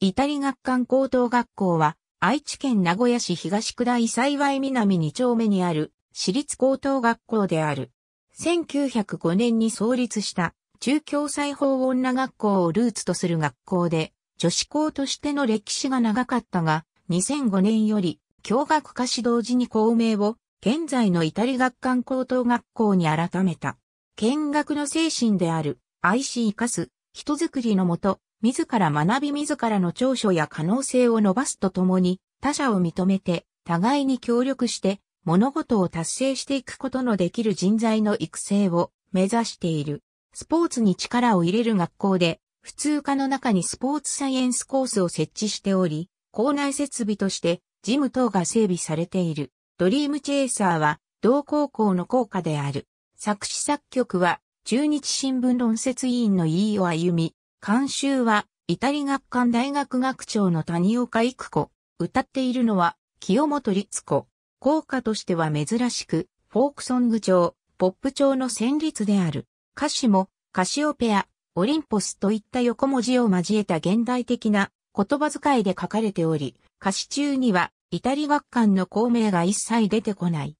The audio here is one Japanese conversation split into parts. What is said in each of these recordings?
イタリ学館高等学校は、愛知県名古屋市東区大幸南2丁目にある、私立高等学校である。1905年に創立した、中京裁縫女学校をルーツとする学校で、女子校としての歴史が長かったが、2005年より、教学科指導時に校名を、現在のイタリ学館高等学校に改めた。見学の精神である、IC 活かす、人づくりのもと、自ら学び自らの長所や可能性を伸ばすとともに、他者を認めて、互いに協力して、物事を達成していくことのできる人材の育成を目指している。スポーツに力を入れる学校で、普通科の中にスポーツサイエンスコースを設置しており、校内設備としてジム等が整備されている。ドリームチェイサーは同高校の校歌である。作詞作曲は中日新聞論説委員の飯尾歩み、監修は、イタリ学館大学学長の谷岡育子。歌っているのは、清本律子。効果としては珍しく、フォークソング調、ポップ調の旋律である。歌詞も、カシオペア、オリンポスといった横文字を交えた現代的な言葉遣いで書かれており、歌詞中には、イタリ学館の校名が一切出てこない。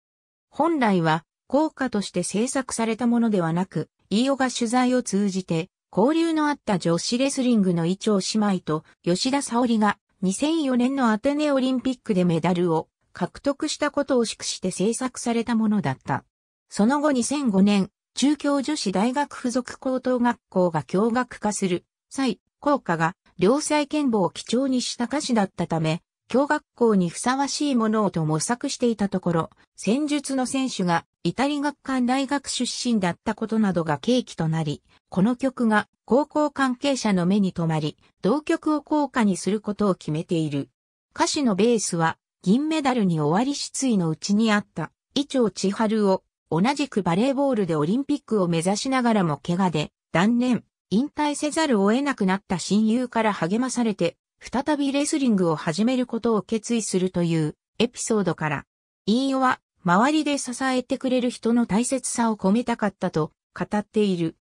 本来は、効果として制作されたものではなく、飯尾が取材を通じて、交流のあった女子レスリングの伊調姉妹と吉田沙織が2004年のアテネオリンピックでメダルを獲得したことを祝して制作されたものだった。その後2005年、中京女子大学附属高等学校が共学化する際、校歌が両妻剣母を基調にした歌詞だったため、共学校にふさわしいものをと模索していたところ、戦術の選手がイタリ学館大学出身だったことなどが契機となり、この曲が高校関係者の目に留まり、同曲を効果にすることを決めている。歌詞のベースは、銀メダルに終わり失意のうちにあった、伊調千春を、同じくバレーボールでオリンピックを目指しながらも怪我で、断念、引退せざるを得なくなった親友から励まされて、再びレスリングを始めることを決意するというエピソードから、飯尾は周りで支えてくれる人の大切さを込めたかったと語っている。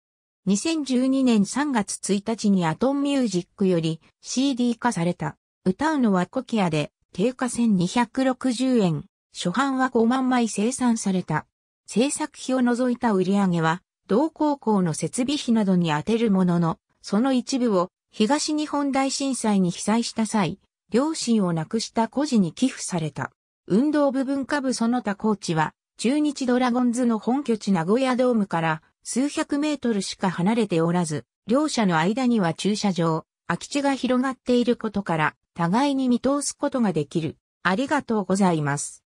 2012年3月1日にアトンミュージックより CD 化された。歌うのはコキアで定価1260円。初版は5万枚生産された。制作費を除いた売上は同高校の設備費などに充てるものの、その一部を東日本大震災に被災した際、両親を亡くした孤児に寄付された。運動部分下部その他コーチは、中日ドラゴンズの本拠地名古屋ドームから数百メートルしか離れておらず、両者の間には駐車場、空き地が広がっていることから、互いに見通すことができる。ありがとうございます。